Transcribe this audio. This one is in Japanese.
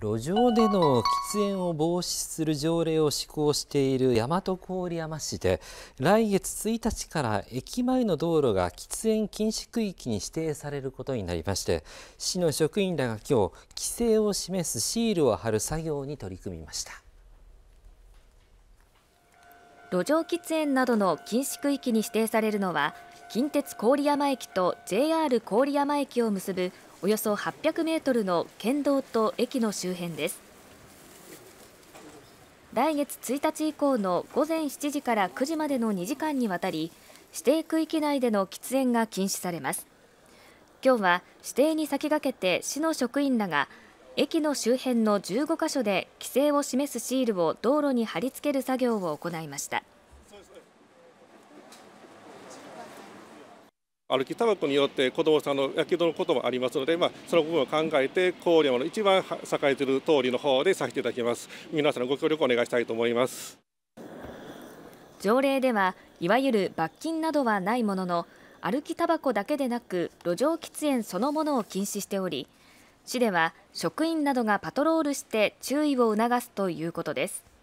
路上での喫煙を防止する条例を施行している大和郡山市で来月1日から駅前の道路が喫煙禁止区域に指定されることになりまして市の職員らが今日規制を示すシールを貼る作業に取り組みました路上喫煙などの禁止区域に指定されるのは近鉄郡山駅と JR 郡山駅を結ぶおよそ800メートルの県道と駅の周辺です来月1日以降の午前7時から9時までの2時間にわたり指定区域内での喫煙が禁止されます今日は指定に先駆けて市の職員らが駅の周辺の15カ所で規制を示すシールを道路に貼り付ける作業を行いました歩きタバコによって子どもさんのやけどのこともありますので、まあ、その部分を考えて高齢の一番栄えている通りの方でさせていただきます皆さんのご協力をお願いしたいと思います条例ではいわゆる罰金などはないものの歩きタバコだけでなく路上喫煙そのものを禁止しており市では職員などがパトロールして注意を促すということです